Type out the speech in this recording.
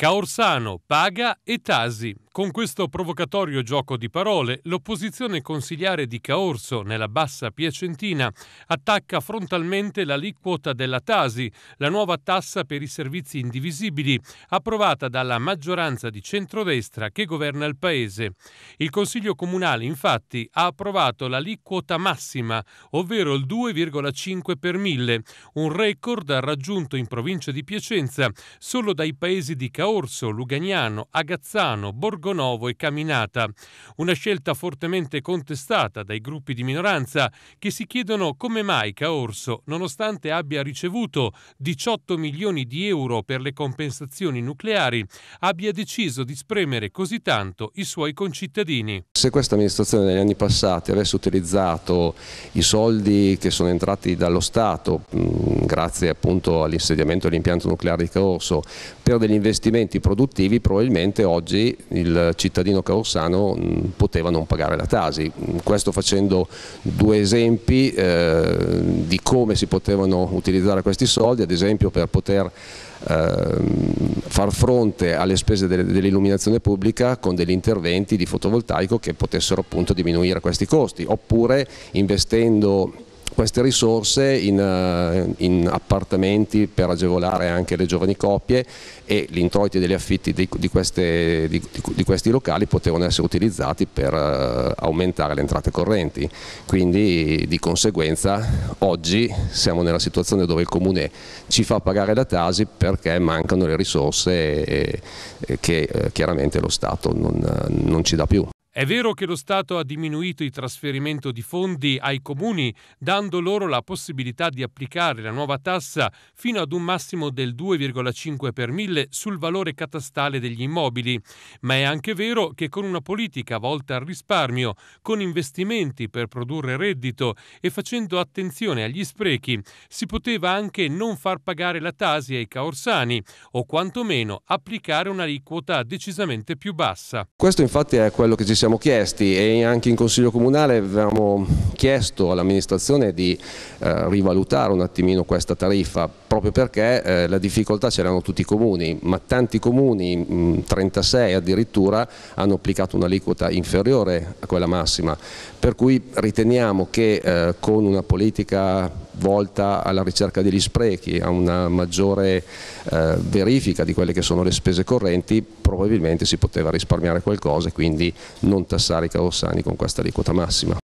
Caorsano, Paga e Tasi, con questo provocatorio gioco di parole, l'opposizione consigliare di Caorso, nella bassa Piacentina, attacca frontalmente l'aliquota della Tasi, la nuova tassa per i servizi indivisibili, approvata dalla maggioranza di centrodestra che governa il paese. Il Consiglio Comunale, infatti, ha approvato l'aliquota massima, ovvero il 2,5 per mille, un record raggiunto in provincia di Piacenza solo dai paesi di Caorso, Lugagnano, Agazzano, Borgogna Borgonovo e Caminata. Una scelta fortemente contestata dai gruppi di minoranza che si chiedono come mai Caorso, nonostante abbia ricevuto 18 milioni di euro per le compensazioni nucleari, abbia deciso di spremere così tanto i suoi concittadini. Se questa amministrazione negli anni passati avesse utilizzato i soldi che sono entrati dallo Stato, mm, grazie appunto all'insediamento dell'impianto nucleare di Caorso, per degli investimenti produttivi, probabilmente oggi il il cittadino caorsano mm, poteva non pagare la Tasi. Questo facendo due esempi eh, di come si potevano utilizzare questi soldi, ad esempio per poter eh, far fronte alle spese dell'illuminazione pubblica con degli interventi di fotovoltaico che potessero appunto diminuire questi costi, oppure investendo queste risorse in, eh, in, appartamenti per agevolare anche le giovani coppie e gli introiti degli affitti di, di, queste, di, di questi locali potevano essere utilizzati per eh, aumentare le entrate correnti. Quindi di conseguenza oggi siamo nella situazione dove il Comune ci fa pagare la Tasi perché mancano le risorse che eh, chiaramente lo Stato non, non ci dà più. È vero che lo Stato ha diminuito il trasferimento di fondi ai comuni, dando loro la possibilità di applicare la nuova tassa fino ad un massimo del 2,5 per mille sul valore catastale degli immobili, ma è anche vero che con una politica volta al risparmio, con investimenti per produrre reddito e facendo attenzione agli sprechi, si poteva anche non far pagare la tasi ai caorsani o quantomeno applicare una liquota decisamente più bassa. Questo infatti è quello che ci siamo siamo chiesti e anche in Consiglio Comunale avevamo chiesto all'amministrazione di eh, rivalutare un attimino questa tariffa proprio perché eh, la difficoltà c'erano tutti i comuni, ma tanti comuni, mh, 36 addirittura, hanno applicato un'aliquota inferiore a quella massima, per cui riteniamo che eh, con una politica volta alla ricerca degli sprechi, a una maggiore eh, verifica di quelle che sono le spese correnti, probabilmente si poteva risparmiare qualcosa e quindi non tassare i carossani con questa aliquota massima.